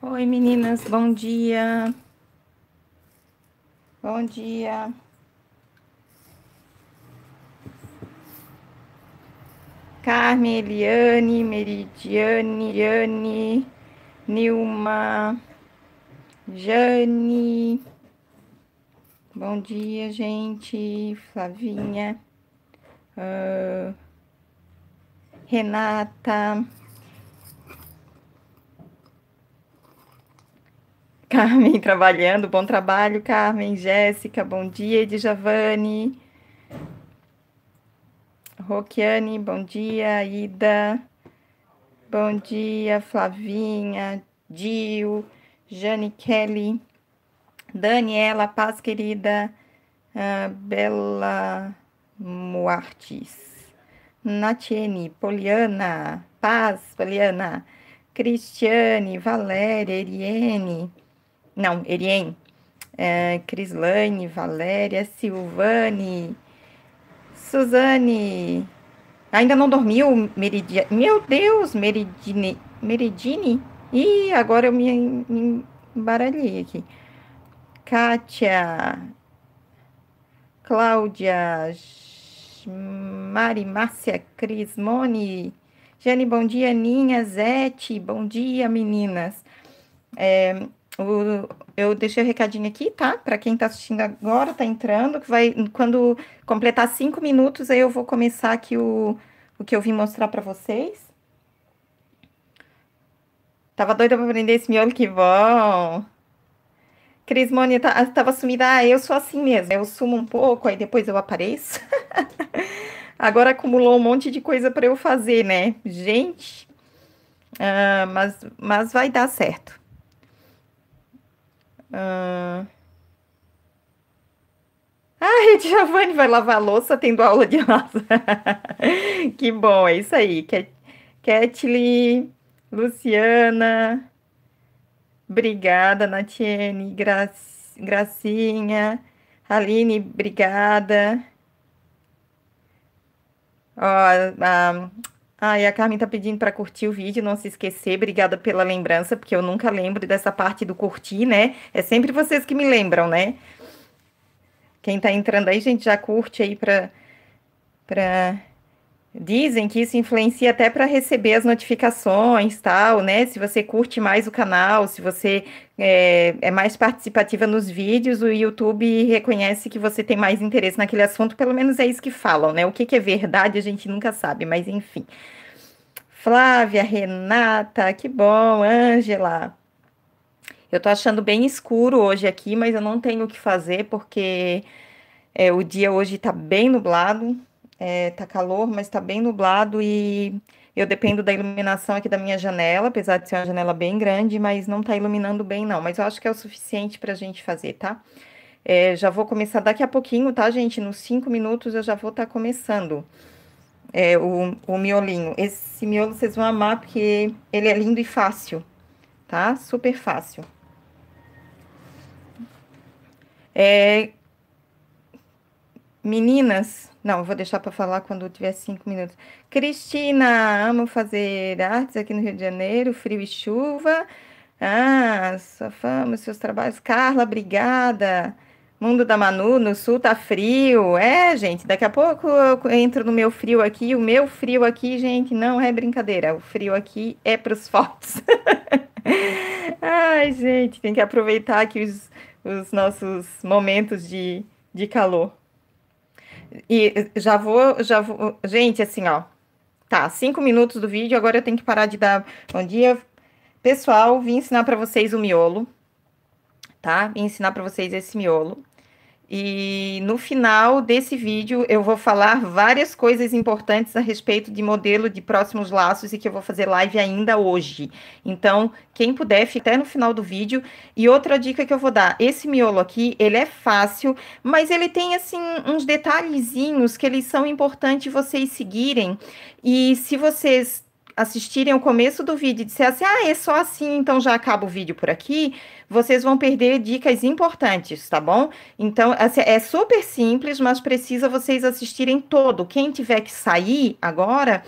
Oi, meninas, bom dia. Bom dia. Carmen, Eliane, Meridiane, Iane, Nilma, Jane. Bom dia, gente. Flavinha, uh, Renata. Carmen trabalhando. Bom trabalho, Carmen. Jéssica, bom dia. Edjavane. Roquiane, bom dia. Ida, bom dia. Flavinha, Dio, Jane Kelly, Daniela, paz querida. Uh, Bela Moartes, Natiene, Poliana, paz, Poliana. Cristiane, Valéria, Eriene, não, Erien. É, Crislane, Valéria, Silvane, Suzane. Ainda não dormiu, Meridia. Meu Deus, Meridine. Meridine? Ih, agora eu me, me embaralhei aqui. Kátia, Cláudia, Mari, Márcia, Crismone. Mone, Jane, bom dia, Ninha, Zete, bom dia, meninas. É, o, eu deixei o recadinho aqui, tá? Para quem está assistindo agora, está entrando, que vai quando completar cinco minutos, aí eu vou começar aqui o, o que eu vim mostrar para vocês. Tava doida para aprender esse miolo, que bom! Cris Moni tá, tava sumida, ah, eu sou assim mesmo, eu sumo um pouco, aí depois eu apareço. agora acumulou um monte de coisa para eu fazer, né? Gente, ah, mas, mas vai dar certo. Ah, ah e Giovanni vai lavar louça tendo aula de rosa. que bom, é isso aí. Ketli, Luciana, obrigada, Natiene, Gra, Gracinha, Aline, obrigada. Ó, oh, ah, e a Carmen tá pedindo para curtir o vídeo, não se esquecer. Obrigada pela lembrança, porque eu nunca lembro dessa parte do curtir, né? É sempre vocês que me lembram, né? Quem tá entrando aí, gente, já curte aí para pra Dizem que isso influencia até para receber as notificações, tal, né? Se você curte mais o canal, se você é, é, mais participativa nos vídeos, o YouTube reconhece que você tem mais interesse naquele assunto, pelo menos é isso que falam, né? O que, que é verdade a gente nunca sabe, mas enfim. Flávia, Renata, que bom, Ângela. Eu tô achando bem escuro hoje aqui, mas eu não tenho o que fazer porque é, o dia hoje tá bem nublado, é, tá calor, mas tá bem nublado e eu dependo da iluminação aqui da minha janela, apesar de ser uma janela bem grande, mas não tá iluminando bem, não. Mas eu acho que é o suficiente pra gente fazer, tá? É, já vou começar daqui a pouquinho, tá, gente? Nos cinco minutos eu já vou estar tá começando é, o, o miolinho. Esse miolo vocês vão amar porque ele é lindo e fácil, tá? Super fácil. É... Meninas, não, vou deixar para falar quando tiver cinco minutos. Cristina, amo fazer artes aqui no Rio de Janeiro, frio e chuva. Ah, sua fama, seus trabalhos. Carla, obrigada. Mundo da Manu, no sul tá frio. É, gente, daqui a pouco eu entro no meu frio aqui. O meu frio aqui, gente, não é brincadeira. O frio aqui é pros fotos. Ai, gente, tem que aproveitar aqui os, os nossos momentos de, de calor. E eh, já vou, já vou. Gente, assim, ó. Tá, cinco minutos do vídeo, agora eu tenho que parar de dar bom dia. Pessoal, vim ensinar para vocês o miolo, tá? Vim ensinar para vocês esse miolo. E no final desse vídeo eu vou falar várias coisas importantes a respeito de modelo de próximos laços e que eu vou fazer live ainda hoje. Então, quem puder, fica até no final do vídeo. E outra dica que eu vou dar, esse miolo aqui, ele é fácil, mas ele tem assim uns detalhezinhos que eles são importantes vocês seguirem. E se vocês assistirem o começo do vídeo e disser assim, ah, é só assim, então já acaba o vídeo por aqui, vocês vão perder dicas importantes, tá bom? Então, assim, é super simples, mas precisa vocês assistirem todo. Quem tiver que sair agora,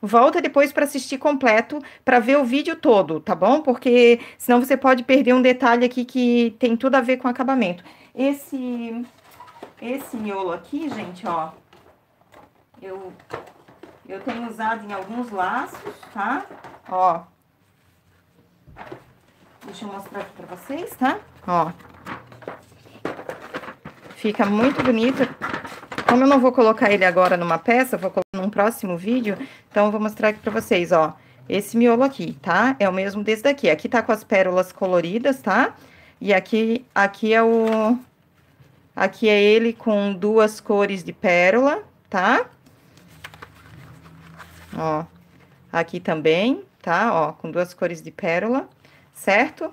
volta depois para assistir completo, para ver o vídeo todo, tá bom? Porque senão você pode perder um detalhe aqui que tem tudo a ver com acabamento. Esse, esse miolo aqui, gente, ó, eu eu tenho usado em alguns laços, tá? Ó. Deixa eu mostrar aqui pra vocês, tá? Ó. Fica muito bonito. Como eu não vou colocar ele agora numa peça, eu vou colocar num próximo vídeo, então eu vou mostrar aqui pra vocês, ó. Esse miolo aqui, tá? É o mesmo desse daqui. Aqui tá com as pérolas coloridas, tá? E aqui, aqui é o... Aqui é ele com duas cores de pérola, tá? Tá? ó, aqui também, tá? Ó, com duas cores de pérola, certo?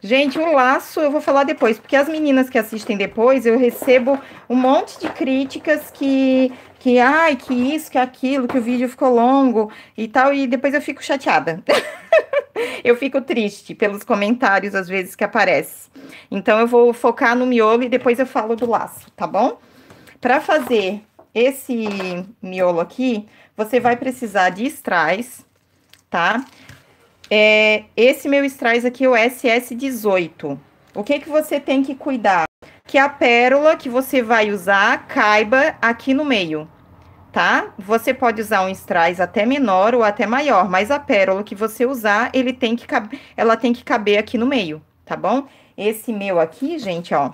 Gente, o laço eu vou falar depois, porque as meninas que assistem depois, eu recebo um monte de críticas que, que ai, que isso, que aquilo, que o vídeo ficou longo e tal, e depois eu fico chateada. eu fico triste pelos comentários, às vezes, que aparece. Então, eu vou focar no miolo e depois eu falo do laço, tá bom? Para fazer esse miolo aqui, você vai precisar de estrais, tá? É, esse meu estrais aqui é o SS18. O que, que você tem que cuidar? Que a pérola que você vai usar caiba aqui no meio, tá? Você pode usar um strass até menor ou até maior, mas a pérola que você usar, ele tem que ela tem que caber aqui no meio, tá bom? Esse meu aqui, gente, ó.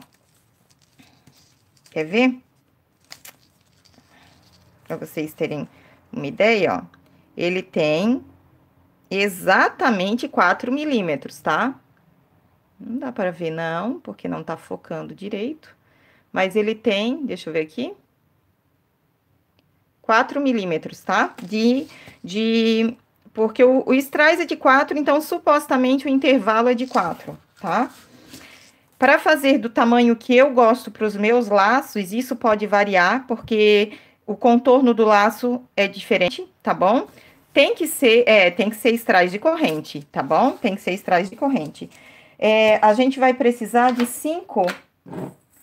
Quer ver? para vocês terem uma ideia, ó, ele tem exatamente 4 milímetros, tá? Não dá para ver não, porque não tá focando direito, mas ele tem, deixa eu ver aqui, 4 milímetros, tá? De, de, porque o, o é de 4, então supostamente o intervalo é de 4, tá? Para fazer do tamanho que eu gosto para os meus laços, isso pode variar, porque o contorno do laço é diferente, tá bom? Tem que ser, é, tem que ser strass de corrente, tá bom? Tem que ser strass de corrente. É, a gente vai precisar de cinco.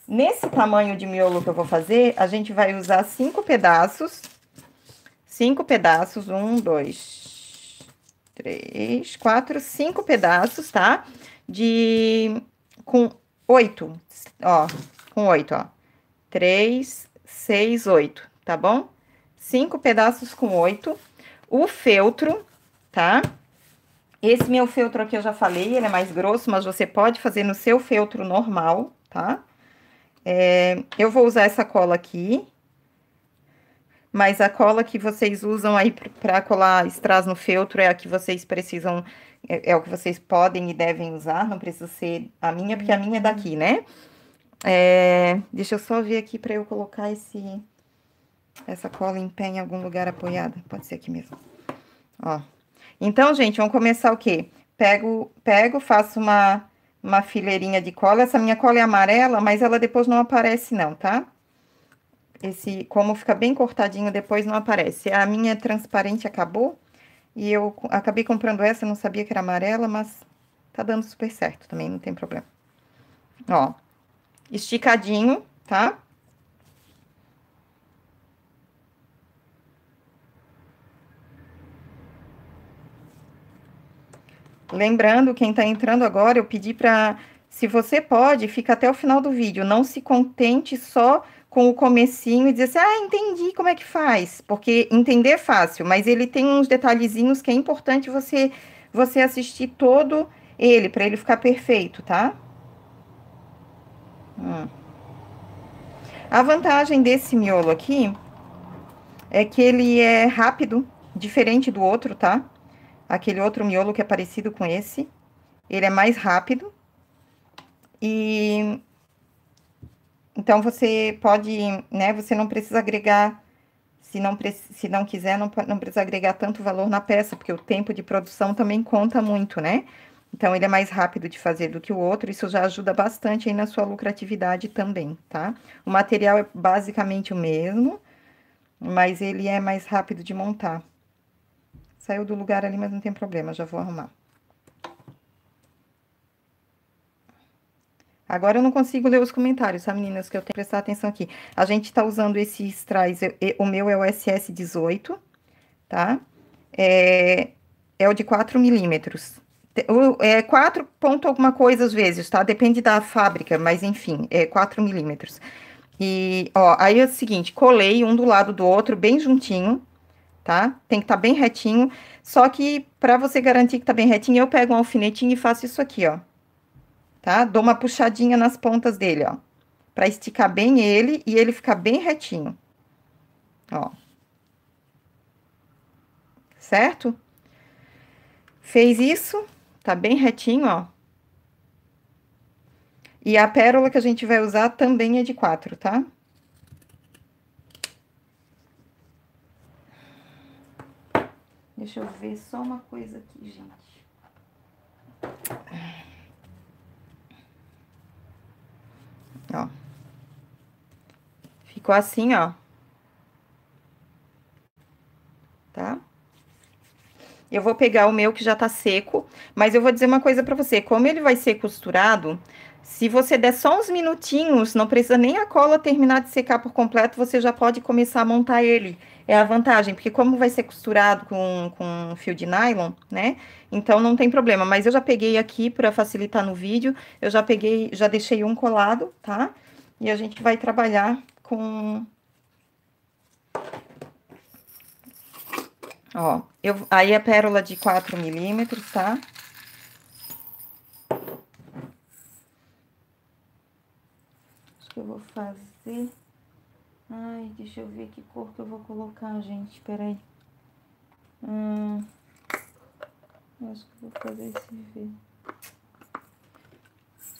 Nesse tamanho de miolo que eu vou fazer, a gente vai usar cinco pedaços. Cinco pedaços, um, dois, três, quatro, cinco pedaços, tá? De... com oito, ó, com oito, ó. Três, seis, oito, tá bom? Cinco pedaços com oito. O feltro, tá? Esse meu feltro aqui eu já falei, ele é mais grosso, mas você pode fazer no seu feltro normal, tá? É, eu vou usar essa cola aqui, mas a cola que vocês usam aí para colar strass no feltro é a que vocês precisam, é, é, o que vocês podem e devem usar, não precisa ser a minha, porque a minha é daqui, uhum. né? É, deixa eu só ver aqui para eu colocar esse essa cola em pé em algum lugar apoiada. Pode ser aqui mesmo. Ó. Então, gente, vamos começar o quê? Pego, pego, faço uma, uma fileirinha de cola. Essa minha cola é amarela, mas ela depois não aparece não, tá? Esse, como fica bem cortadinho, depois não aparece. A minha é transparente acabou. E eu acabei comprando essa, não sabia que era amarela, mas tá dando super certo também, não tem problema. Ó, esticadinho, tá? Lembrando, quem está entrando agora, eu pedi para, se você pode, fica até o final do vídeo. Não se contente só com o comecinho e dizer assim, ah, entendi como é que faz. Porque entender é fácil, mas ele tem uns detalhezinhos que é importante você, você assistir todo ele, para ele ficar perfeito, tá? Hum. A vantagem desse miolo aqui é que ele é rápido, diferente do outro, tá? aquele outro miolo que é parecido com esse. Ele é mais rápido. E então você pode, né, você não precisa agregar se não, se não quiser, não, não precisa agregar tanto valor na peça, porque o tempo de produção também conta muito, né? Então, ele é mais rápido de fazer do que o outro, isso já ajuda bastante aí na sua lucratividade também, tá? O material é basicamente o mesmo, mas ele é mais rápido de montar. Saiu do lugar ali, mas não tem problema, já vou arrumar. Agora eu não consigo ler os comentários, tá, meninas? Que eu tenho que prestar atenção aqui. A gente tá usando esses trás, o meu é o SS18, tá? É, é o de 4 milímetros. É 4 ponto alguma coisa às vezes, tá? Depende da fábrica, mas enfim, é 4 milímetros. E, ó, aí é o seguinte, colei um do lado do outro, bem juntinho, tá? Tem que estar tá bem retinho. Só que para você garantir que tá bem retinho, eu pego um alfinetinho e faço isso aqui, ó. Tá? Dou uma puxadinha nas pontas dele, ó. Para esticar bem ele e ele ficar bem retinho. Ó. Certo? Fez isso, tá bem retinho, ó. E a pérola que a gente vai usar também é de quatro, tá? Deixa eu ver só uma coisa aqui, gente. Ó. Ficou assim, ó. Tá? Eu vou pegar o meu que já tá seco, mas eu vou dizer uma coisa para você, como ele vai ser costurado, se você der só uns minutinhos, não precisa nem a cola terminar de secar por completo, você já pode começar a montar ele é a vantagem, porque como vai ser costurado com, com fio de nylon, né? Então não tem problema, mas eu já peguei aqui para facilitar no vídeo, eu já peguei, já deixei um colado, tá? E a gente vai trabalhar com... Ó, eu, aí a é pérola de 4 milímetros, tá? Acho que eu vou fazer... Ai, deixa eu ver que cor que eu vou colocar, gente. Peraí. Hum, acho que vou fazer esse V.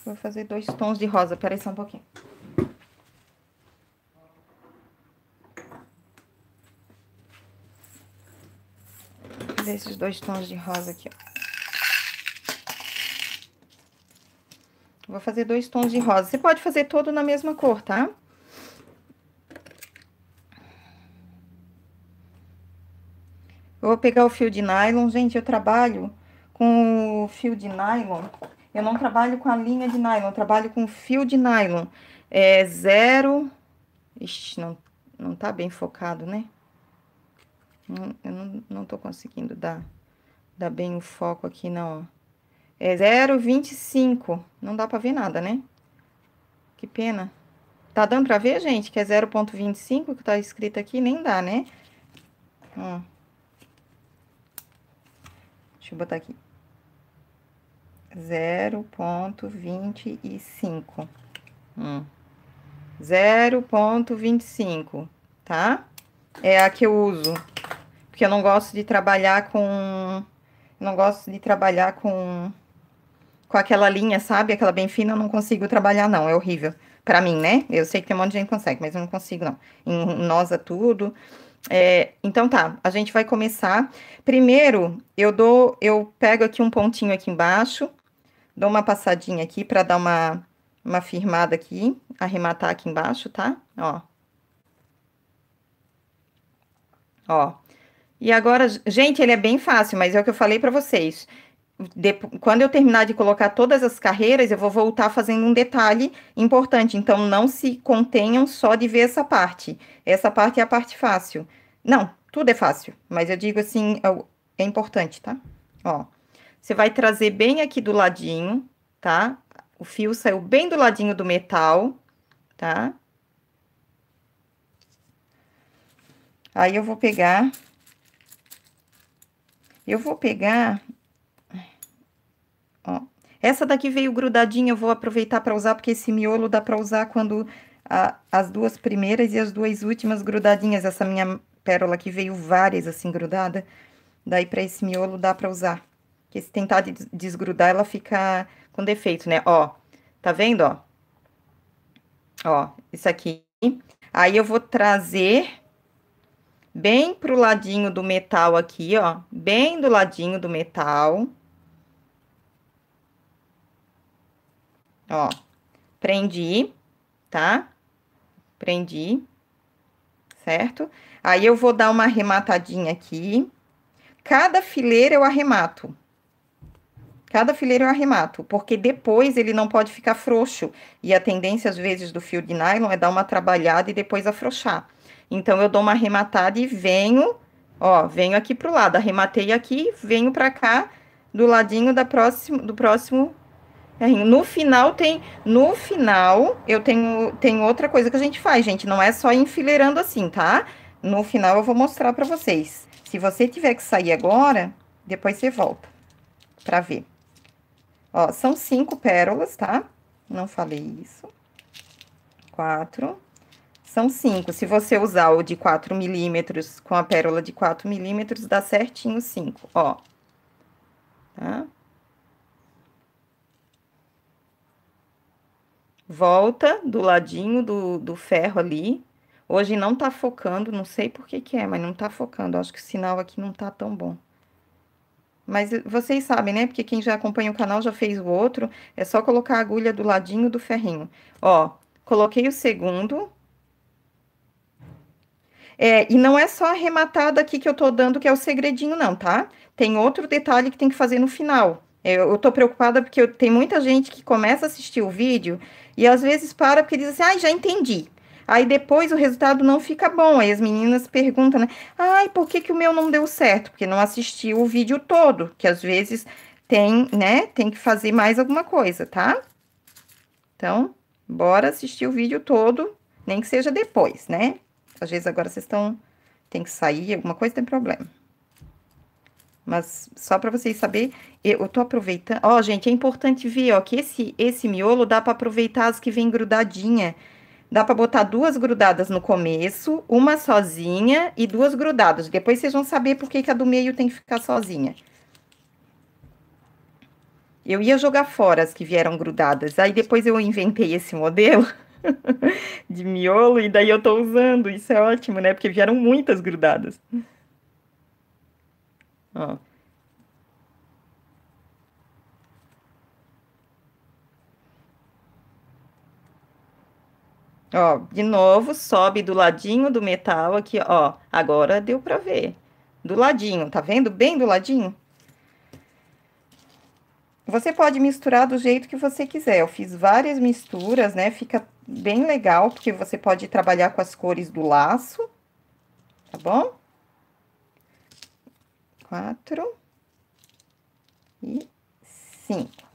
Vou fazer dois tons de rosa. Peraí só um pouquinho. Vou fazer esses dois tons de rosa aqui, ó. Vou fazer dois tons de rosa. Você pode fazer todo na mesma cor, tá? Tá? Eu vou pegar o fio de nylon. Gente, eu trabalho com o fio de nylon. Eu não trabalho com a linha de nylon, eu trabalho com fio de nylon. É zero... Ixi, não, não tá bem focado, né? Não, eu não, não tô conseguindo dar, dar bem o foco aqui, não. É 0,25. Não dá pra ver nada, né? Que pena. Tá dando pra ver, gente, que é 0,25 que tá escrito aqui? Nem dá, né? Ó. Hum. Deixa eu botar aqui. 0.25. Hum. 0.25, tá? É a que eu uso. Porque eu não gosto de trabalhar com... Não gosto de trabalhar com... Com aquela linha, sabe? Aquela bem fina, eu não consigo trabalhar, não. É horrível. Pra mim, né? Eu sei que tem um monte de gente que consegue, mas eu não consigo, não. nosa tudo. É, então tá, a gente vai começar. Primeiro, eu dou, eu pego aqui um pontinho aqui embaixo, dou uma passadinha aqui para dar uma, uma firmada aqui, arrematar aqui embaixo, tá? Ó. Ó. E agora, gente, ele é bem fácil, mas é o que eu falei para vocês quando eu terminar de colocar todas as carreiras, eu vou voltar fazendo um detalhe importante. Então, não se contenham só de ver essa parte. Essa parte é a parte fácil. Não, tudo é fácil, mas eu digo assim, é, é importante, tá? Ó, você vai trazer bem aqui do ladinho, tá? O fio saiu bem do ladinho do metal, tá? Aí eu vou pegar... Eu vou pegar essa daqui veio grudadinha, eu vou aproveitar para usar, porque esse miolo dá para usar quando a, as duas primeiras e as duas últimas grudadinhas. Essa minha pérola aqui veio várias assim grudada. Daí para esse miolo dá para usar. Porque se tentar desgrudar, ela fica com defeito, né? Ó, tá vendo, ó? Ó, isso aqui. Aí eu vou trazer bem pro ladinho do metal aqui, ó, bem do ladinho do metal. Ó, prendi, tá? Prendi, certo? Aí, eu vou dar uma arrematadinha aqui. Cada fileira eu arremato. Cada fileira eu arremato, porque depois ele não pode ficar frouxo. E a tendência, às vezes, do fio de nylon é dar uma trabalhada e depois afrouxar. Então, eu dou uma arrematada e venho, ó, venho aqui pro lado. Arrematei aqui, venho pra cá, do ladinho da próximo, do próximo no final tem, no final eu tenho tem outra coisa que a gente faz, gente, não é só enfileirando assim, tá? No final eu vou mostrar para vocês. Se você tiver que sair agora, depois você volta para ver. Ó, são cinco pérolas, tá? Não falei isso. Quatro. São cinco. Se você usar o de quatro milímetros com a pérola de quatro milímetros, dá certinho cinco, ó. Tá? volta do ladinho do, do ferro ali. Hoje não tá focando, não sei por que que é, mas não tá focando. Acho que o sinal aqui não tá tão bom. Mas vocês sabem, né? Porque quem já acompanha o canal já fez o outro. É só colocar a agulha do ladinho do ferrinho. Ó, coloquei o segundo. É, e não é só arrematada aqui que eu tô dando que é o segredinho, não, tá? Tem outro detalhe que tem que fazer no final. Eu, tô preocupada porque tem muita gente que começa a assistir o vídeo e às vezes para porque diz assim, ai, ah, já entendi. Aí depois o resultado não fica bom. Aí as meninas perguntam, né? Ai, por que, que o meu não deu certo? Porque não assistiu o vídeo todo, que às vezes tem, né? Tem que fazer mais alguma coisa, tá? Então, bora assistir o vídeo todo, nem que seja depois, né? Às vezes agora vocês estão. Tem que sair, alguma coisa, tem problema. Mas só para vocês saber, eu, estou tô aproveitando. Ó, gente, é importante ver, ó, que esse esse miolo dá para aproveitar as que vem grudadinha. Dá para botar duas grudadas no começo, uma sozinha e duas grudadas. Depois vocês vão saber por que que a do meio tem que ficar sozinha. Eu ia jogar fora as que vieram grudadas. Aí depois eu inventei esse modelo de miolo e daí eu tô usando. Isso é ótimo, né? Porque vieram muitas grudadas. Ó. Ó, de novo, sobe do ladinho do metal aqui, ó. Agora deu pra ver. Do ladinho, tá vendo? Bem do ladinho. Você pode misturar do jeito que você quiser. Eu fiz várias misturas, né? Fica bem legal, porque você pode trabalhar com as cores do laço, tá bom? quatro e cinco.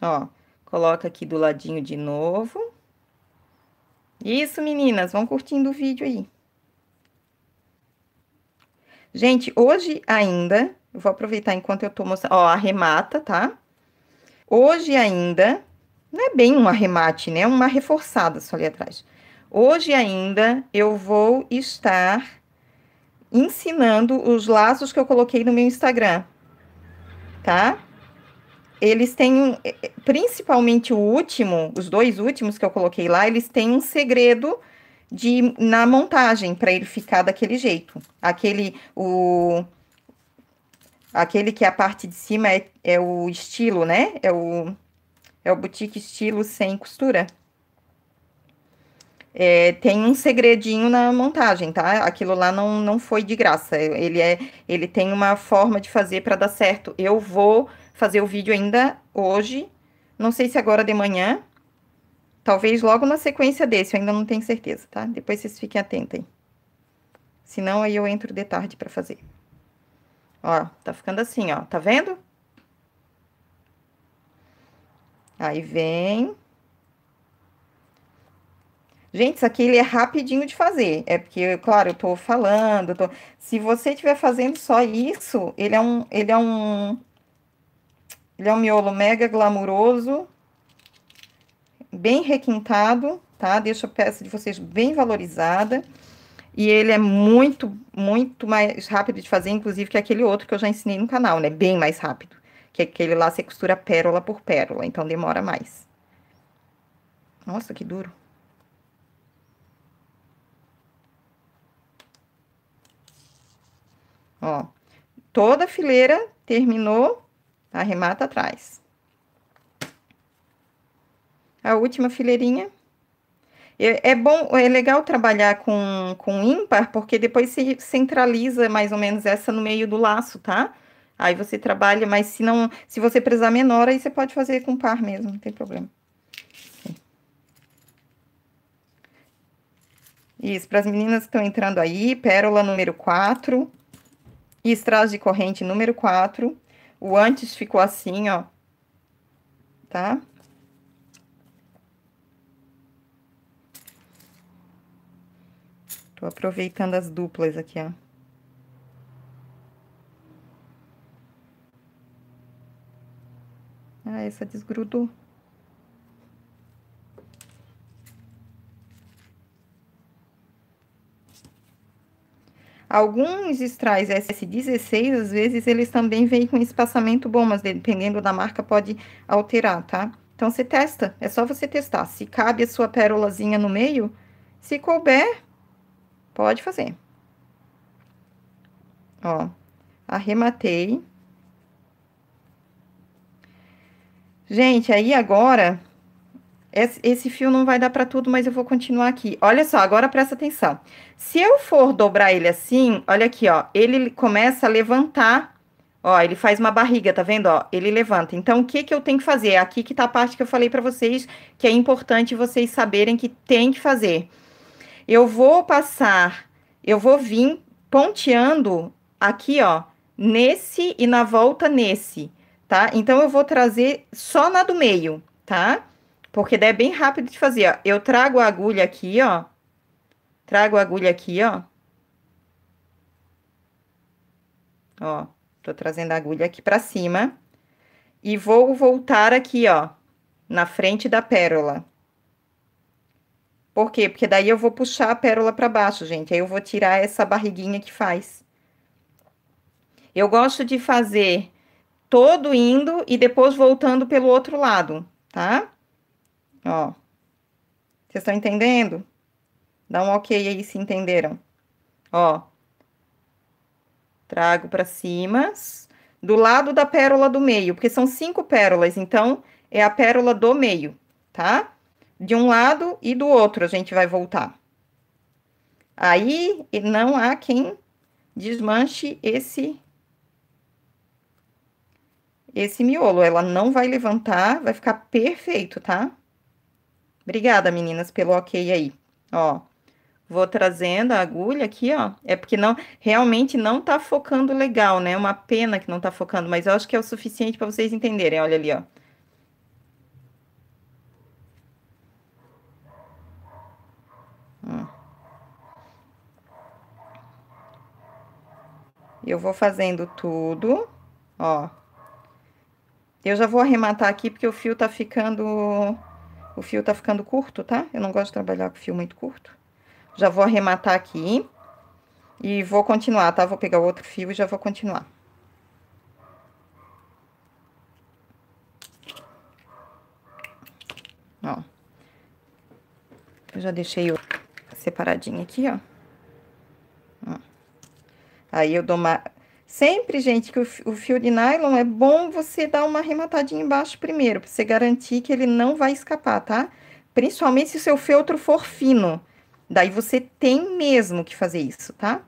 Ó, coloca aqui do ladinho de novo. Isso, meninas, vão curtindo o vídeo aí. Gente, hoje ainda, eu vou aproveitar enquanto eu tô mostrando, ó, arremata, tá? Hoje ainda, não é bem um arremate, né? É uma reforçada só ali atrás. Hoje ainda eu vou estar ensinando os laços que eu coloquei no meu Instagram, tá? Eles têm, eh, eh, principalmente o último, os dois últimos que eu coloquei lá, eles têm um segredo de na montagem para ele ficar daquele jeito. Aquele o aquele que é a parte de cima é, é o estilo, né? É o é o boutique estilo sem costura é, tem um segredinho na montagem, tá? Aquilo lá não, não foi de graça. Ele é, ele tem uma forma de fazer para dar certo. Eu vou fazer o vídeo ainda hoje, não sei se agora de manhã, talvez logo na sequência desse, eu ainda não tenho certeza, tá? Depois vocês fiquem atentos aí. não aí eu entro de tarde para fazer. Ó, tá ficando assim, ó, tá vendo? Aí vem, Gente, isso aqui ele é rapidinho de fazer. É porque, claro, eu tô falando, tô... Se você estiver fazendo só isso, ele é um... Ele é um... Ele é um miolo mega glamuroso, bem requintado, tá? Deixa a peça de vocês bem valorizada. E ele é muito, muito mais rápido de fazer, inclusive, que aquele outro que eu já ensinei no canal, né? Bem mais rápido. Que aquele lá você costura pérola por pérola, então demora mais. Nossa, que duro. Ó, toda a fileira terminou, arremata tá? atrás. A última fileirinha. É, bom, é legal trabalhar com, com ímpar, porque depois se centraliza mais ou menos essa no meio do laço, tá? Aí você trabalha, mas se não, se você precisar menor, aí você pode fazer com par mesmo, não tem problema. Isso, para as meninas que estão entrando aí, pérola número 4, e strass de corrente número 4. O antes ficou assim, ó. Tá? Tô aproveitando as duplas aqui, ó. Ah, essa desgrudou. Alguns extrais SS16, às vezes, eles também vêm com espaçamento bom, mas dependendo da marca pode alterar, tá? Então, você testa, é só você testar. Se cabe a sua pérolazinha no meio, se couber, pode fazer. Ó, arrematei. Gente, aí agora esse, esse fio não vai dar para tudo, mas eu vou continuar aqui. Olha só, agora presta atenção. Se eu for dobrar ele assim, olha aqui, ó, ele começa a levantar Ó, ele faz uma barriga, tá vendo? Ó, ele levanta. Então, o que que eu tenho que fazer? É aqui que tá a parte que eu falei para vocês, que é importante vocês saberem que tem que fazer. Eu vou passar, eu vou vir ponteando aqui, ó, nesse e na volta nesse, tá? Então, eu vou trazer só na do meio, tá? Porque daí é bem rápido de fazer, ó. Eu trago a agulha aqui, ó. Trago a agulha aqui, ó. Ó, tô trazendo a agulha aqui pra cima. E vou voltar aqui, ó, na frente da pérola. Por quê? Porque daí eu vou puxar a pérola para baixo, gente. Aí eu vou tirar essa barriguinha que faz. Eu gosto de fazer todo indo e depois voltando pelo outro lado, tá? Ó. Vocês estão entendendo? Dá um ok aí se entenderam. Ó. Trago para cima. Do lado da pérola do meio, porque são cinco pérolas, então é a pérola do meio, tá? De um lado e do outro a gente vai voltar. Aí não há quem desmanche esse esse miolo. Ela não vai levantar, vai ficar perfeito, tá? Obrigada, meninas, pelo ok aí. Ó, vou trazendo a agulha aqui, ó. É porque não, realmente não tá focando legal, né? É Uma pena que não tá focando, mas eu acho que é o suficiente para vocês entenderem. Olha ali, ó. Hum. Eu vou fazendo tudo, ó. Eu já vou arrematar aqui porque o fio tá ficando o fio tá ficando curto, tá? Eu não gosto de trabalhar com fio muito curto. Já vou arrematar aqui e vou continuar, tá? Vou pegar outro fio e já vou continuar. Ó. Eu já deixei o separadinho aqui, ó. ó. Aí eu dou uma Sempre, gente, que o, o fio de nylon é bom você dar uma arrematadinha embaixo primeiro, para você garantir que ele não vai escapar, tá? Principalmente se o seu feltro for fino. Daí você tem mesmo que fazer isso, tá?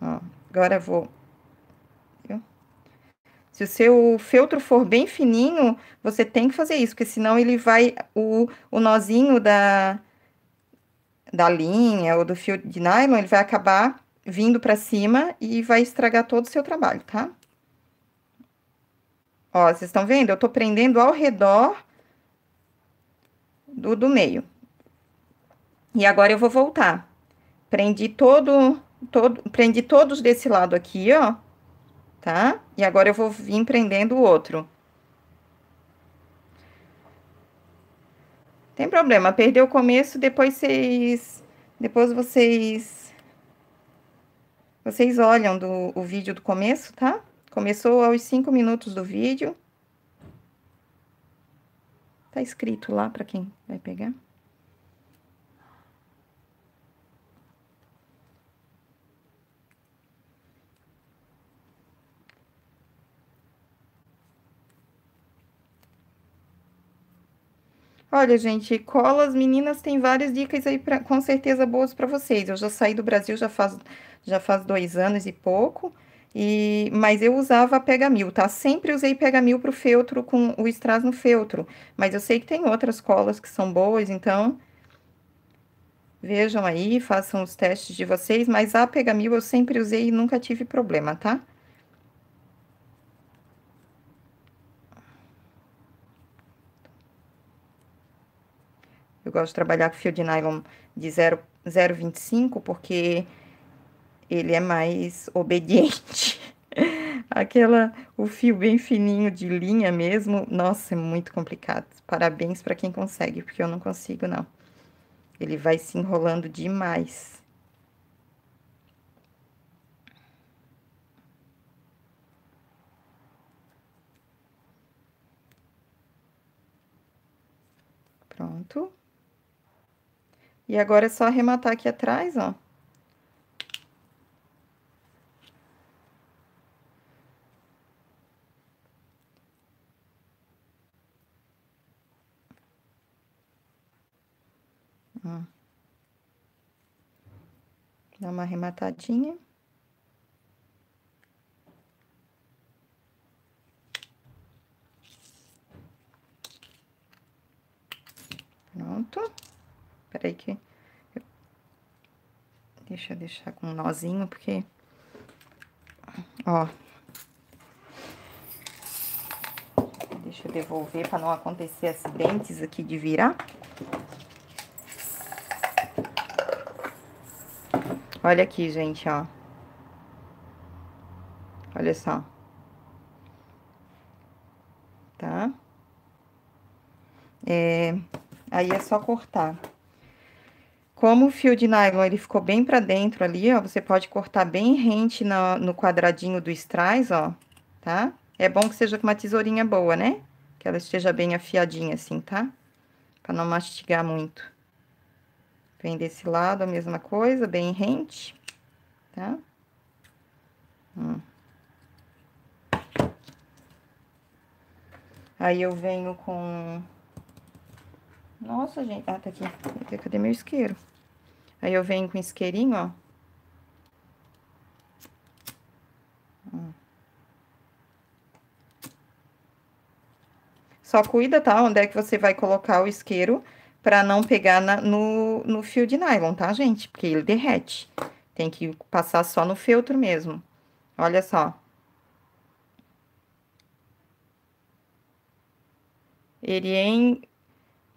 Ó, agora vou se o seu feltro for bem fininho, você tem que fazer isso, porque senão ele vai. O, o nozinho da, da linha ou do fio de nylon, ele vai acabar vindo para cima e vai estragar todo o seu trabalho, tá? Ó, vocês estão vendo? Eu tô prendendo ao redor do, do meio. E agora eu vou voltar. Prendi todo, todo, prendi todos desse lado aqui, ó, tá? E agora eu vou vir prendendo o outro. Tem problema, perdeu o começo, depois vocês, depois vocês vocês olham do, o vídeo do começo, tá? Começou aos 5 minutos do vídeo. Tá escrito lá para quem vai pegar. Olha, gente, colas, meninas tem várias dicas aí, pra, com certeza, boas para vocês. Eu já saí do Brasil já faz, já faz dois anos e pouco, e mas eu usava pegamil, tá? Sempre usei pegamil para o feltro, com o strass no feltro. Mas eu sei que tem outras colas que são boas, então... Vejam aí, façam os testes de vocês, mas a pegamil eu sempre usei e nunca tive problema, tá? Eu gosto de trabalhar com fio de nylon de 0,25 porque ele é mais obediente. Aquela, o fio bem fininho de linha mesmo, nossa, é muito complicado. Parabéns para quem consegue, porque eu não consigo não. Ele vai se enrolando demais. Pronto. E agora é só arrematar aqui atrás, ó. Dá uma arrematadinha. Pronto. Peraí que... Deixa eu deixar com um nozinho, porque... Ó. Deixa eu devolver para não acontecer acidentes aqui de virar. Olha aqui, gente, ó. Olha só. Tá? É... Aí é só cortar. Como o fio de nylon ele ficou bem para dentro ali, ó, você pode cortar bem rente no, no quadradinho do strass, ó, tá? É bom que seja com uma tesourinha boa, né? Que ela esteja bem afiadinha assim, tá? Pra não mastigar muito. Vem desse lado a mesma coisa, bem rente, tá? Hum. Aí eu venho com... Nossa, gente... Ah, tá aqui. Cadê meu isqueiro? Aí eu venho com isqueirinho, ó. Só cuida, tá? Onde é que você vai colocar o isqueiro para não pegar na, no, no fio de nylon, tá, gente? Porque ele derrete. Tem que passar só no feltro mesmo. Olha só. Ele em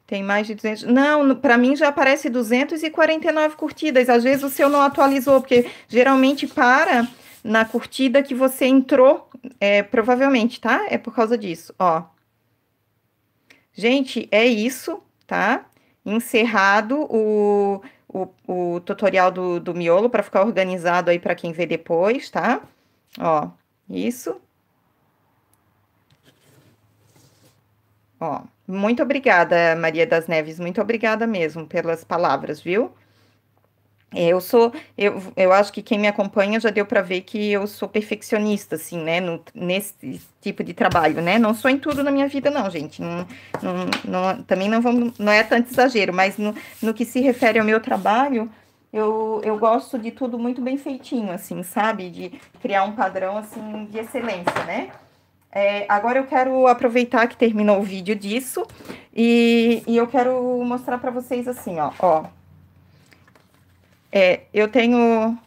tem mais de 200. Não, para mim já aparece 249 curtidas. Às vezes o seu não atualizou, porque geralmente para na curtida que você entrou, é, provavelmente, tá? É por causa disso, ó. Gente, é isso, tá? Encerrado o, o, o tutorial do, do miolo para ficar organizado aí para quem vê depois, tá? Ó, isso. Ó. Muito obrigada, Maria das Neves, muito obrigada mesmo pelas palavras, viu? Eu sou, eu, eu acho que quem me acompanha já deu para ver que eu sou perfeccionista, assim, né, no, nesse tipo de trabalho, né? Não sou em tudo na minha vida, não, gente. Não, não, não, também não, vamos, não é tanto exagero, mas no, no que se refere ao meu trabalho, eu, eu gosto de tudo muito bem feitinho, assim, sabe? De criar um padrão, assim, de excelência, né? É, agora eu quero aproveitar que terminou o vídeo disso e, e eu quero mostrar para vocês assim, ó. ó. É, eu tenho...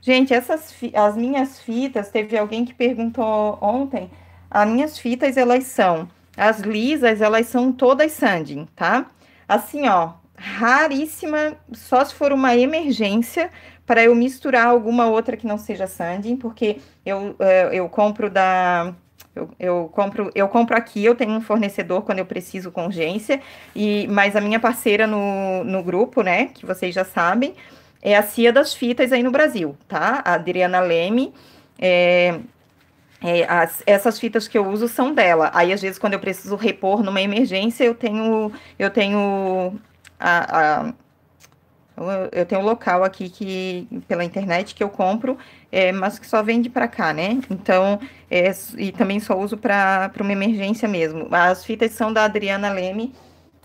Gente, essas as minhas fitas, teve alguém que perguntou ontem, as minhas fitas, elas são... As lisas, elas são todas sanding, tá? Assim, ó, raríssima, só se for uma emergência, para eu misturar alguma outra que não seja sanding, porque eu, é, eu compro da eu, eu, compro, eu compro aqui, eu tenho um fornecedor quando eu preciso com urgência, e, mas a minha parceira no, no grupo, né, que vocês já sabem, é a Cia das Fitas aí no Brasil, tá? A Adriana Leme, é, é, as, essas fitas que eu uso são dela. Aí, às vezes, quando eu preciso repor numa emergência, eu tenho, eu tenho a, a então, eu tenho um local aqui que pela internet que eu compro, é, mas que só vende para cá, né? Então, é, e também só uso para uma emergência mesmo. As fitas são da Adriana Leme,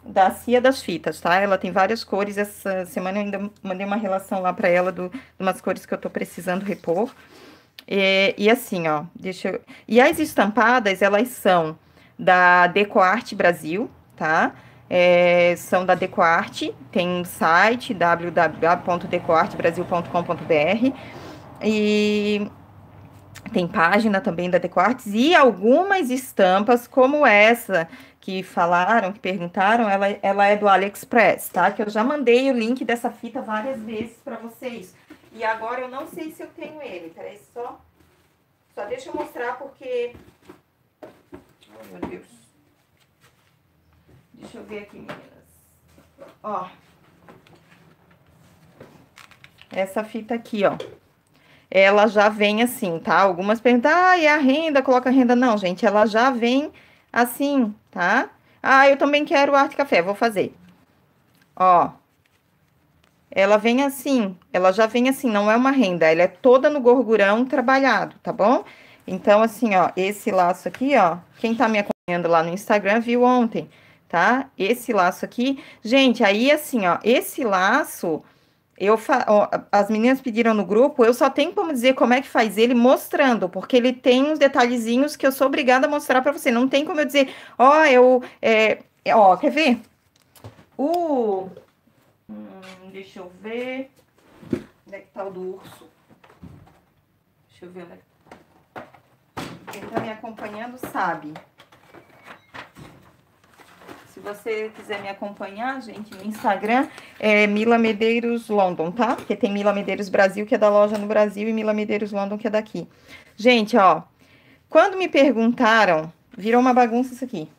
da Cia das Fitas, tá? Ela tem várias cores. Essa semana eu ainda mandei uma relação lá para ela do, de umas cores que eu estou precisando repor. É, e assim, ó, deixa eu... E as estampadas, elas são da Decoarte Brasil, tá? é, são da Decoarte, tem um site www.decoartebrasil.com.br e tem página também da Decoartes e algumas estampas como essa que falaram, que perguntaram, ela, ela é do AliExpress, tá? Que eu já mandei o link dessa fita várias vezes para vocês. E agora eu não sei se eu tenho ele. Peraí, só, só deixa eu mostrar porque... Ai, meu Deus. Deixa eu ver aqui, meninas. Ó. Essa fita aqui, ó. Ela já vem assim, tá? Algumas perguntam, ah, é a renda, coloca a renda. Não, gente, ela já vem assim, tá? Ah, eu também quero arte café, vou fazer. Ó. Ela vem assim, ela já vem assim, não é uma renda, ela é toda no gorgurão trabalhado, tá bom? Então, assim, ó, esse laço aqui, ó, quem tá me acompanhando lá no Instagram viu ontem tá? Esse laço aqui. Gente, aí assim, ó, esse laço, eu fa... ó, as meninas pediram no grupo, eu só tenho como dizer como é que faz ele mostrando, porque ele tem uns detalhezinhos que eu sou obrigada a mostrar para você. Não tem como eu dizer, ó, eu. É, é... Ó, quer ver? O. Hum, deixa eu ver. Onde é que tá o do urso? Deixa eu ver onde é que... Tá. Quem tá me acompanhando sabe você quiser me acompanhar, gente, no Instagram, é Mila Medeiros London, tá? Porque tem Mila Medeiros Brasil, que é da loja no Brasil, e Mila Medeiros London, que é daqui. Gente, ó, quando me perguntaram, virou uma bagunça isso aqui.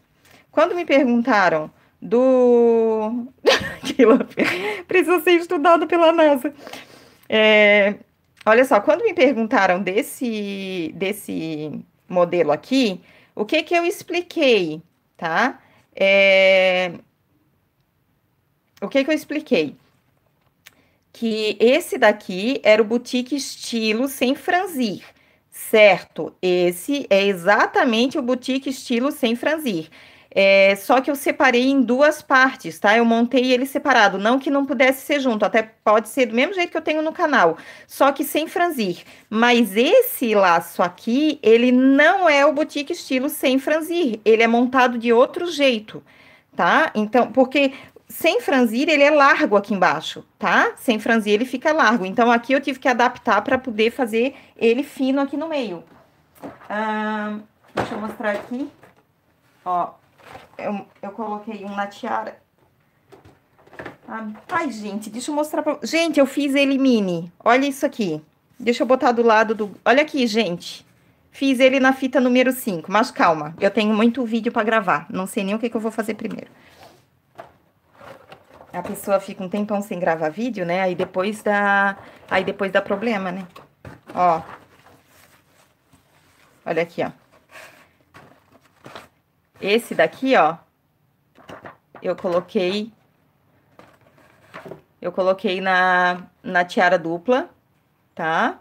Quando me perguntaram do. Precisa ser estudado pela NASA. É, olha só, quando me perguntaram desse, desse modelo aqui, o que que eu expliquei, tá? É... O que, que eu expliquei? Que esse daqui era o boutique estilo sem franzir, certo? Esse é exatamente o boutique estilo sem franzir. É, só que eu separei em duas partes, tá? Eu montei ele separado, não que não pudesse ser junto, até pode ser do mesmo jeito que eu tenho no canal, só que sem franzir. Mas esse laço aqui, ele não é o boutique estilo sem franzir, ele é montado de outro jeito, tá? Então, porque sem franzir ele é largo aqui embaixo, tá? Sem franzir ele fica largo. Então aqui eu tive que adaptar para poder fazer ele fino aqui no meio. Ah, deixa eu mostrar aqui. Ó, eu, eu coloquei um na tiara. Ah, ai, gente, deixa eu mostrar pra... Gente, eu fiz ele mini. Olha isso aqui. Deixa eu botar do lado do... Olha aqui, gente. Fiz ele na fita número 5, mas calma. Eu tenho muito vídeo pra gravar. Não sei nem o que, que eu vou fazer primeiro. A pessoa fica um tempão sem gravar vídeo, né? Aí depois dá... Aí depois dá problema, né? Ó. Olha aqui, ó. Esse daqui, ó, eu coloquei eu coloquei na, na tiara dupla, tá?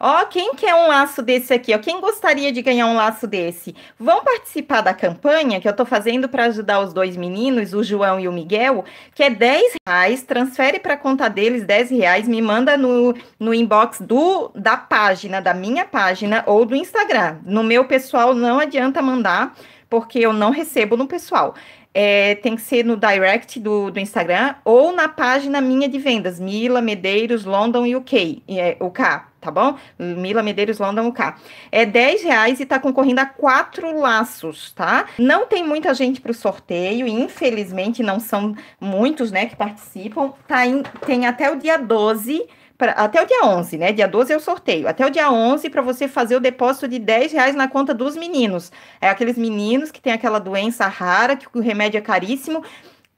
Ó, quem quer um laço desse aqui, ó, quem gostaria de ganhar um laço desse? Vão participar da campanha que eu tô fazendo para ajudar os dois meninos, o João e o Miguel, que é 10 reais, transfere para conta deles 10 reais, me manda no, no inbox do, da página, da minha página ou do Instagram. No meu pessoal não adianta mandar, porque eu não recebo no pessoal. É, tem que ser no direct do, do Instagram ou na página minha de vendas, Mila Medeiros London UK, é, UK, tá bom? Mila Medeiros London UK. É 10 reais e tá concorrendo a quatro laços, tá? Não tem muita gente pro sorteio, infelizmente não são muitos, né, que participam. Tá em, tem até o dia 12 pra, até o dia 11, né? Dia 12 é o sorteio. Até o dia 11 para você fazer o depósito de 10 reais na conta dos meninos. É aqueles meninos que têm aquela doença rara, que o remédio é caríssimo.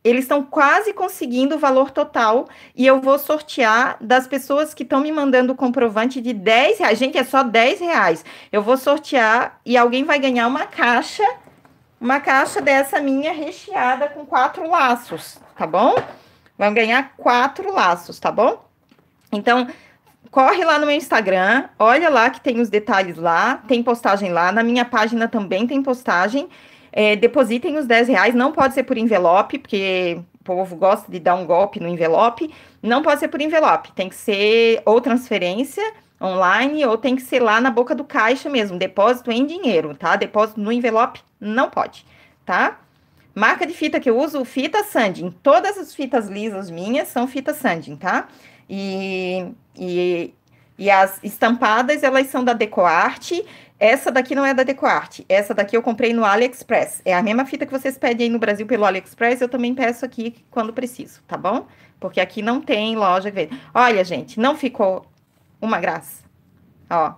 Eles estão quase conseguindo o valor total e eu vou sortear das pessoas que estão me mandando o comprovante de 10 reais. Gente, é só 10 reais. Eu vou sortear e alguém vai ganhar uma caixa, uma caixa dessa minha recheada com quatro laços, tá bom? Vão ganhar quatro laços, tá bom? Então, corre lá no meu Instagram, olha lá que tem os detalhes lá, tem postagem lá, na minha página também tem postagem. É, depositem os 10 reais, não pode ser por envelope, porque o povo gosta de dar um golpe no envelope, não pode ser por envelope, tem que ser ou transferência online ou tem que ser lá na boca do caixa mesmo, depósito em dinheiro, tá? Depósito no envelope não pode, tá? Marca de fita que eu uso, fita Sandin. Todas as fitas lisas minhas são fita Sandin, tá? E, e, e as estampadas, elas são da Decoarte. Essa daqui não é da Decoarte. Essa daqui eu comprei no AliExpress. É a mesma fita que vocês pedem aí no Brasil pelo AliExpress. Eu também peço aqui quando preciso, tá bom? Porque aqui não tem loja que vende. Olha, gente, não ficou uma graça. Ó.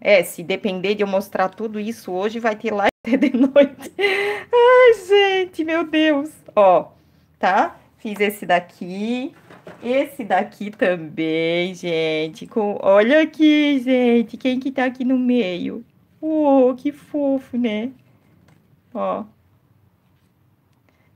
É, se depender de eu mostrar tudo isso hoje, vai ter lá de noite. Ai, gente, meu Deus. Ó, tá? Fiz esse daqui. Esse daqui também, gente. Com... Olha aqui, gente. Quem que tá aqui no meio? Uou, que fofo, né? Ó.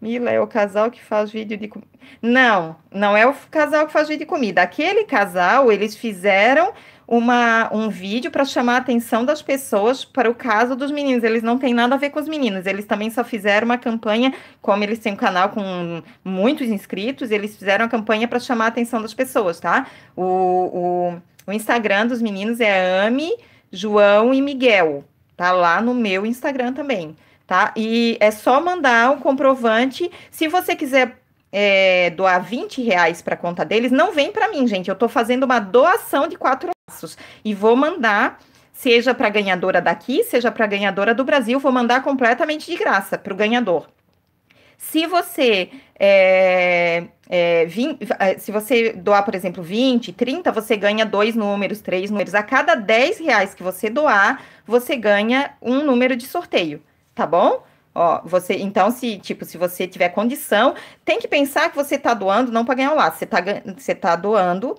Mila é o casal que faz vídeo de comida. Não, não é o casal que faz vídeo de comida. Aquele casal, eles fizeram uma, um vídeo para chamar a atenção das pessoas para o caso dos meninos. Eles não têm nada a ver com os meninos, eles também só fizeram uma campanha, como eles têm um canal com muitos inscritos, eles fizeram a campanha para chamar a atenção das pessoas, tá? O, o, o Instagram dos meninos é Ame, João e Miguel, tá lá no meu Instagram também. Tá? E é só mandar um comprovante. Se você quiser é, doar 20 reais para conta deles, não vem para mim, gente. Eu estou fazendo uma doação de quatro laços e vou mandar, seja para ganhadora daqui, seja para ganhadora do Brasil, vou mandar completamente de graça para o ganhador. Se você é, é, é, se você doar, por exemplo, 20, 30, você ganha dois números, três números. A cada 10 reais que você doar, você ganha um número de sorteio, tá bom? Ó, você, então, se tipo, se você tiver condição, tem que pensar que você está doando não para ganhar o laço, você está você tá doando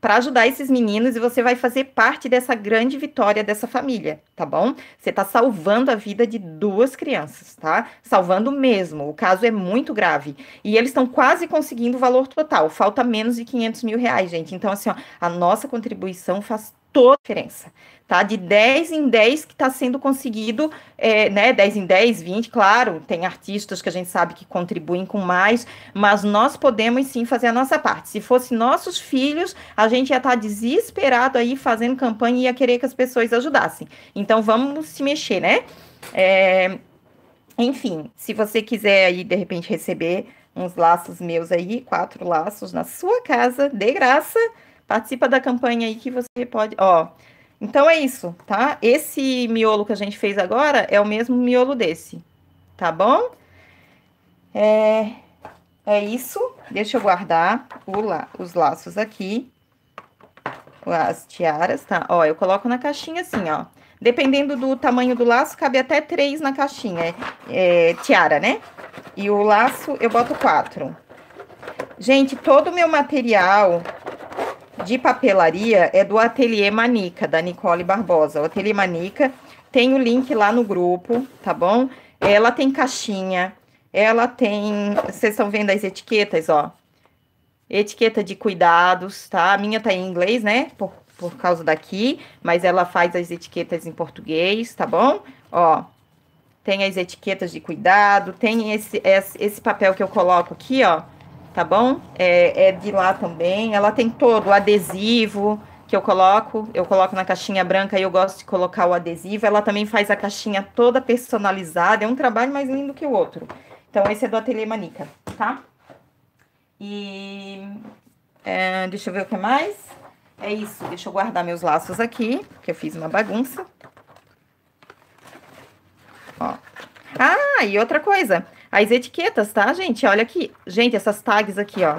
para ajudar esses meninos e você vai fazer parte dessa grande vitória dessa família, tá bom? Você está salvando a vida de duas crianças, tá? Salvando mesmo. O caso é muito grave e eles estão quase conseguindo o valor total. Falta menos de 500 mil reais, gente. Então, assim, ó, a nossa contribuição faz toda a diferença, tá? De 10 em 10 que está sendo conseguido, é, né? 10 em 10, 20, claro, tem artistas que a gente sabe que contribuem com mais, mas nós podemos sim fazer a nossa parte. Se fossem nossos filhos, a gente ia estar tá desesperado aí fazendo campanha e ia querer que as pessoas ajudassem. Então vamos se mexer, né? É, enfim, se você quiser aí de repente receber uns laços meus aí, quatro laços na sua casa, de graça, Participa da campanha aí que você pode. Ó, então é isso, tá? Esse miolo que a gente fez agora é o mesmo miolo desse, tá bom? É, é isso. Deixa eu guardar la... os laços aqui, as tiaras, tá? Ó, eu coloco na caixinha assim, ó. Dependendo do tamanho do laço, cabe até três na caixinha, é, é tiara, né? E o laço eu boto quatro. Gente, todo o meu material de papelaria é do Ateliê Manica, da Nicole Barbosa. O Ateliê Manica tem o link lá no grupo, tá bom? Ela tem caixinha, ela tem. Vocês estão vendo as etiquetas, ó. Etiqueta de cuidados, tá? A minha tá em inglês, né? Por, por causa daqui, mas ela faz as etiquetas em português, tá bom? Ó, tem as etiquetas de cuidado, tem esse, esse, esse papel que eu coloco aqui, ó tá bom? É, é, de lá também. Ela tem todo o adesivo que eu coloco. Eu coloco na caixinha branca e eu gosto de colocar o adesivo. Ela também faz a caixinha toda personalizada. É um trabalho mais lindo que o outro. Então, esse é do Ateliê Manica, tá? E... É, deixa eu ver o que mais. É isso. Deixa eu guardar meus laços aqui, porque eu fiz uma bagunça. Ó. Ah, e outra coisa. As etiquetas, tá, gente? Olha aqui. Gente, essas tags aqui, ó.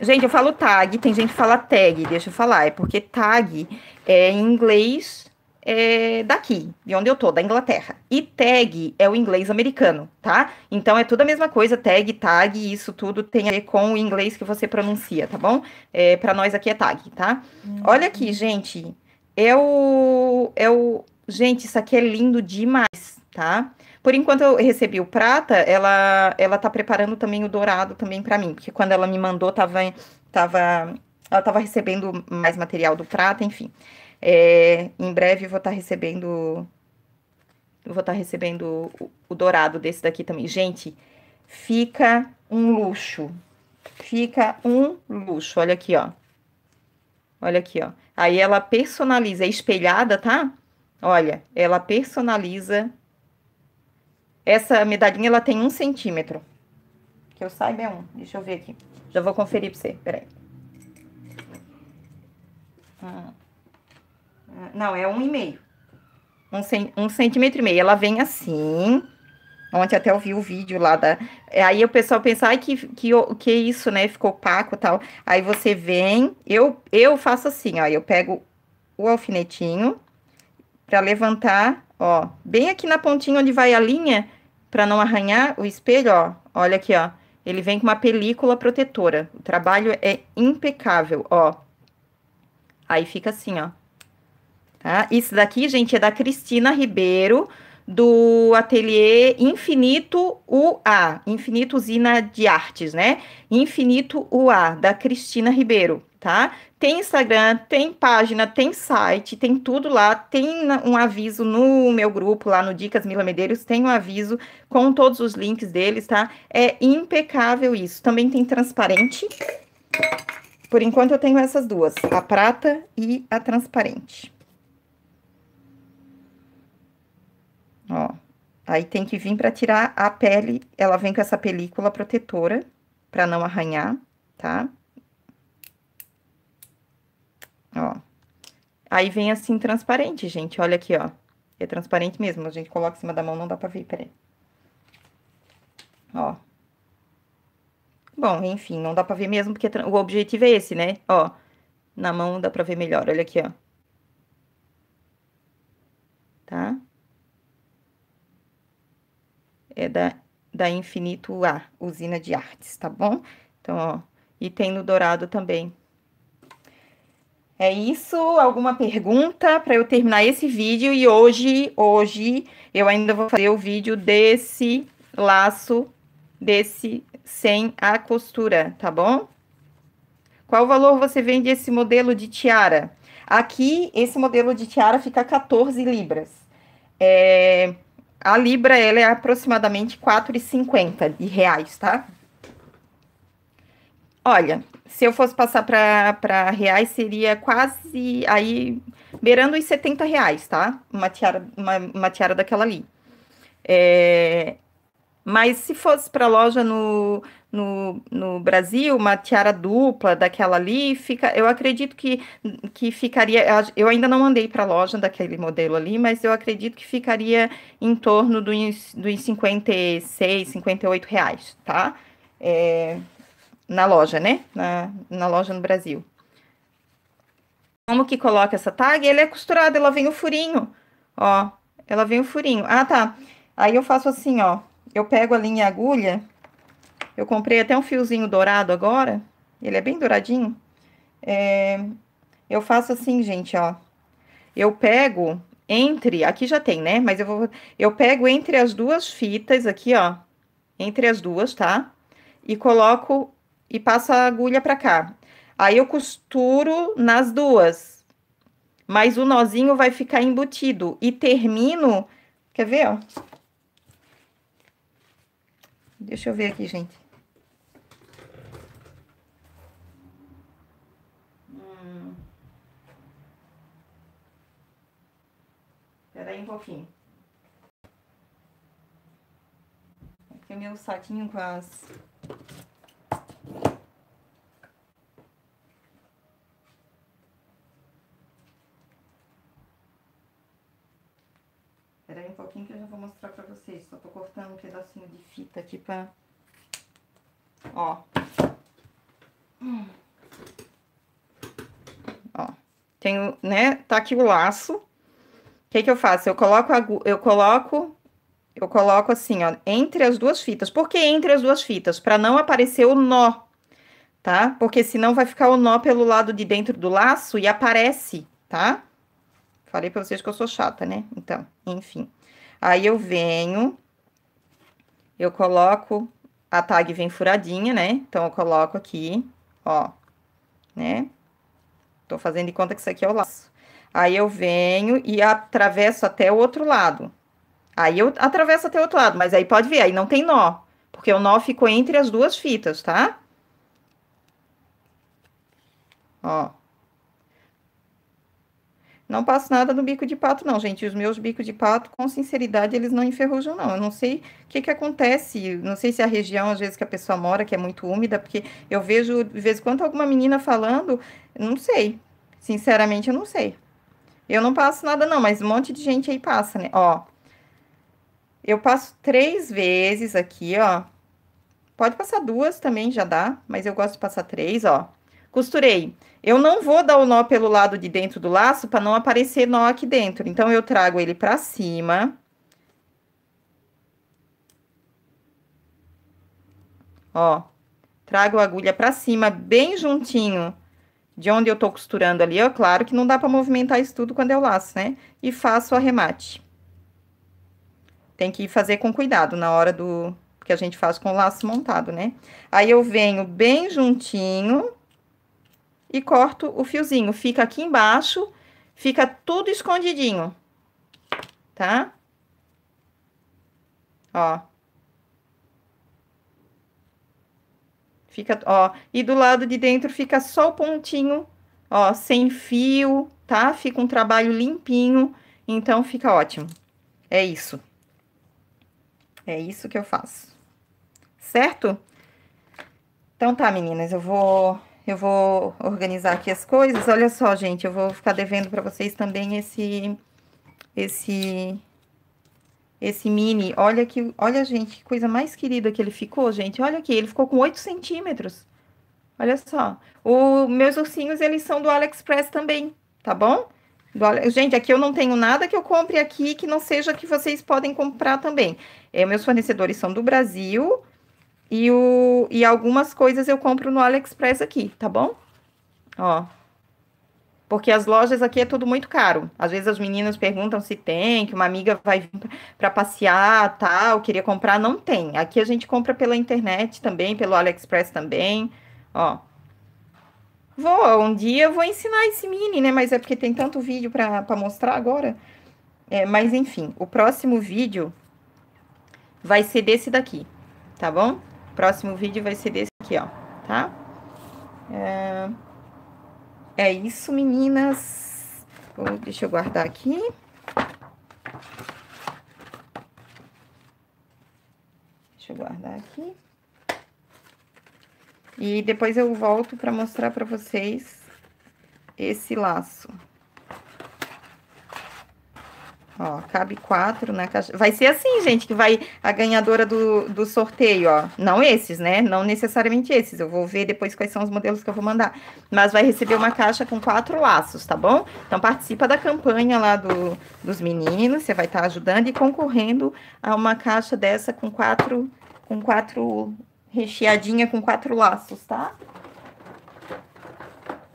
Gente, eu falo tag, tem gente que fala tag, deixa eu falar. É porque tag é em inglês é daqui, de onde eu tô, da Inglaterra. E tag é o inglês americano, tá? Então é tudo a mesma coisa, tag, tag, isso tudo tem a ver com o inglês que você pronuncia, tá bom? É, para nós aqui é tag, tá? Hum. Olha aqui, gente, é o, é o... Gente, isso aqui é lindo demais, tá? Por enquanto eu recebi o prata, ela ela tá preparando também o dourado também para mim, porque quando ela me mandou tava tava ela tava recebendo mais material do prata, enfim. É, em breve vou estar tá recebendo vou estar tá recebendo o, o dourado desse daqui também. Gente, fica um luxo. Fica um luxo. Olha aqui, ó. Olha aqui, ó. Aí ela personaliza, é espelhada, tá? Olha, ela personaliza essa medalhinha, ela tem um centímetro. Que eu saiba é um. Deixa eu ver aqui. Já vou conferir pra você, peraí. Hum. Não, é um e meio. Um, cent... um centímetro e meio. Ela vem assim. Ontem até eu vi o vídeo lá da. Aí o pessoal pensa, ai, que, que, que isso, né? Ficou opaco e tal. Aí você vem, eu, eu faço assim, ó. Eu pego o alfinetinho para levantar ó, bem aqui na pontinha onde vai a linha, para não arranhar o espelho, ó, olha aqui, ó, ele vem com uma película protetora. O trabalho é impecável, ó. Aí fica assim, ó. Tá? Isso daqui, gente, é da Cristina Ribeiro, do ateliê Infinito UA, Infinito Usina de Artes, né? Infinito UA, da Cristina Ribeiro, tá? Tem Instagram, tem página, tem site, tem tudo lá, tem um aviso no meu grupo lá no Dicas Mila Medeiros, tem um aviso com todos os links deles, tá? É impecável isso. Também tem transparente. Por enquanto eu tenho essas duas, a prata e a transparente. Ó. Aí tem que vir para tirar a pele, ela vem com essa película protetora para não arranhar, tá? Ó. Aí vem assim transparente, gente. Olha aqui, ó. É transparente mesmo. A gente coloca em cima da mão, não dá pra ver, peraí. Ó. Bom, enfim, não dá pra ver mesmo, porque o objetivo é esse, né? Ó. Na mão dá pra ver melhor. Olha aqui, ó. Tá? é da, da Infinito A, usina de artes, tá bom? Então, ó, e tem no dourado também. É isso, alguma pergunta para eu terminar esse vídeo e hoje, hoje eu ainda vou fazer o vídeo desse laço desse sem a costura, tá bom? Qual valor você vende esse modelo de tiara? Aqui, esse modelo de tiara fica 14 libras. É, a libra, ela é aproximadamente 4,50 de reais, tá? Olha, se eu fosse passar para reais, seria quase aí beirando os 70 reais, tá? Uma tiara, uma, uma tiara daquela ali. É, mas se fosse para loja no, no, no Brasil, uma tiara dupla daquela ali, fica, eu acredito que, que ficaria, eu ainda não mandei para a loja daquele modelo ali, mas eu acredito que ficaria em torno dos, dos 56, 58 reais, tá? É, na loja, né? Na, na loja no Brasil. Como que coloca essa tag? ele é costurado ela vem o furinho, ó, ela vem o furinho. Ah, tá. Aí eu faço assim, ó, eu pego a linha agulha eu comprei até um fiozinho dourado agora. Ele é bem douradinho. É, eu faço assim, gente, ó. Eu pego entre... Aqui já tem, né? Mas eu vou... Eu pego entre as duas fitas aqui, ó. Entre as duas, tá? E coloco... E passo a agulha pra cá. Aí eu costuro nas duas. Mas o nozinho vai ficar embutido. E termino... Quer ver, ó? Deixa eu ver aqui, gente. Peraí um pouquinho. Aqui o meu saquinho com as... Peraí um pouquinho que eu já vou mostrar pra vocês. Só tô cortando um pedacinho de fita aqui pra... Ó. Hum. Ó. Tenho, né? Tá aqui o laço que, que eu faço? Eu coloco, a, eu coloco, eu coloco assim, ó, entre as duas fitas. Por que entre as duas fitas? Para não aparecer o nó, tá? Porque senão vai ficar o nó pelo lado de dentro do laço e aparece, tá? Falei para vocês que eu sou chata, né? Então, enfim. Aí eu venho, eu coloco a tag vem furadinha, né? Então eu coloco aqui, ó, né? Tô fazendo de conta que isso aqui é o laço. Aí eu venho e atravesso até o outro lado. Aí eu atravesso até o outro lado, mas aí pode ver, aí não tem nó, porque o nó ficou entre as duas fitas, tá? Ó. Não passo nada no bico de pato, não, gente. Os meus bicos de pato, com sinceridade, eles não enferrujam, não. Eu não sei o que, que acontece. Não sei se é a região, às vezes, que a pessoa mora, que é muito úmida, porque eu vejo, de vez em quando, alguma menina falando, não sei. Sinceramente, eu não sei. Eu não passo nada, não, mas um monte de gente aí passa, né? Ó, eu passo três vezes aqui, ó. Pode passar duas também, já dá, mas eu gosto de passar três, ó. Costurei. Eu não vou dar o nó pelo lado de dentro do laço para não aparecer nó aqui dentro. Então, eu trago ele para cima. Ó, trago a agulha para cima, bem juntinho de onde eu tô costurando ali, ó, claro que não dá para movimentar isso tudo quando eu laço, né? E faço o arremate. Tem que fazer com cuidado na hora do que a gente faz com o laço montado, né? Aí eu venho bem juntinho e corto o fiozinho. Fica aqui embaixo, fica tudo escondidinho, tá? Ó, Fica, ó, e do lado de dentro fica só o pontinho, ó, sem fio, tá? Fica um trabalho limpinho, então fica ótimo. É isso. É isso que eu faço. Certo? Então tá, meninas, eu vou eu vou organizar aqui as coisas. Olha só, gente, eu vou ficar devendo para vocês também esse esse esse mini, olha que, olha gente, que coisa mais querida que ele ficou, gente. Olha aqui, ele ficou com 8 centímetros. Olha só. O, meus ursinhos, eles são do AliExpress também, tá bom? Do, gente, aqui eu não tenho nada que eu compre aqui que não seja que vocês podem comprar também. É, meus fornecedores são do Brasil e, o, e algumas coisas eu compro no AliExpress aqui, tá bom? Ó, porque as lojas aqui é tudo muito caro. Às vezes as meninas perguntam se tem, que uma amiga vai vir para passear, tal, queria comprar, não tem. Aqui a gente compra pela internet também, pelo AliExpress também, ó. Vou, um dia eu vou ensinar esse mini, né? Mas é porque tem tanto vídeo para mostrar agora. É, mas enfim, o próximo vídeo vai ser desse daqui, tá bom? O próximo vídeo vai ser desse aqui, ó, tá? É... É isso, meninas. Vou, deixa eu guardar aqui. Deixa eu guardar aqui. E depois eu volto para mostrar para vocês esse laço. Ó, cabe quatro na caixa. Vai ser assim, gente, que vai a ganhadora do, do sorteio, ó. Não esses, né? Não necessariamente esses. Eu vou ver depois quais são os modelos que eu vou mandar. Mas vai receber uma caixa com quatro laços, tá bom? Então participa da campanha lá do, dos meninos. Você vai estar tá ajudando e concorrendo a uma caixa dessa com quatro, com quatro recheadinha com quatro laços, tá?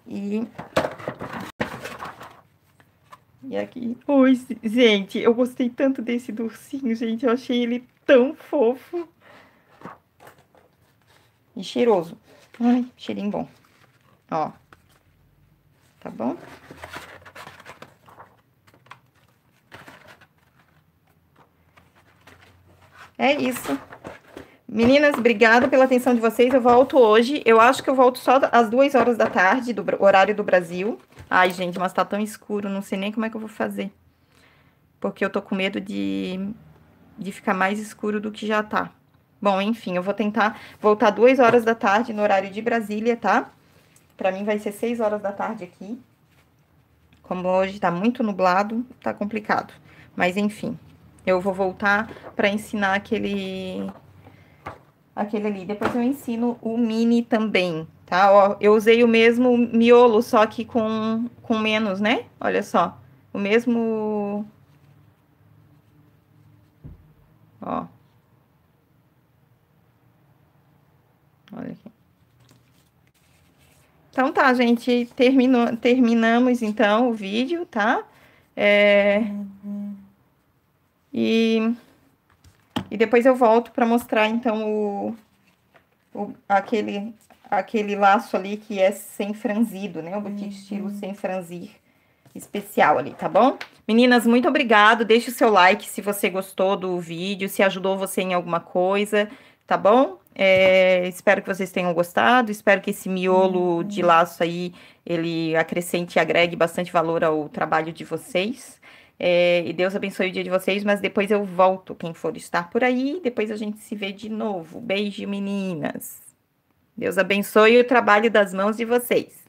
E e aqui. Oi, gente, eu gostei tanto desse docinho, gente. Eu achei ele tão fofo. E cheiroso. Ai, cheirinho bom. Ó. Tá bom? É isso. Meninas, obrigada pela atenção de vocês. Eu volto hoje. Eu acho que eu volto só às duas horas da tarde, do horário do Brasil. Ai, gente, mas tá tão escuro, não sei nem como é que eu vou fazer. Porque eu tô com medo de, de ficar mais escuro do que já tá. Bom, enfim, eu vou tentar voltar duas horas da tarde no horário de Brasília, tá? Pra mim vai ser seis horas da tarde aqui. Como hoje tá muito nublado, tá complicado. Mas enfim, eu vou voltar pra ensinar aquele aquele ali. Depois eu ensino o mini também, tá? Ó, eu usei o mesmo miolo, só que com, com menos, né? Olha só, o mesmo... Ó. Olha aqui. Então tá, gente, terminou, terminamos então o vídeo, tá? É... E... e depois eu volto para mostrar então o, o aquele aquele laço ali que é sem franzido, né? O boutique uhum. estilo sem franzir especial ali, tá bom? Meninas, muito obrigado. Deixe o seu like se você gostou do vídeo, se ajudou você em alguma coisa, tá bom? É, espero que vocês tenham gostado. Espero que esse miolo uhum. de laço aí ele acrescente e agregue bastante valor ao trabalho de vocês. É, e Deus abençoe o dia de vocês, mas depois eu volto, quem for estar por aí, depois a gente se vê de novo. Beijo, meninas! Deus abençoe o trabalho das mãos de vocês.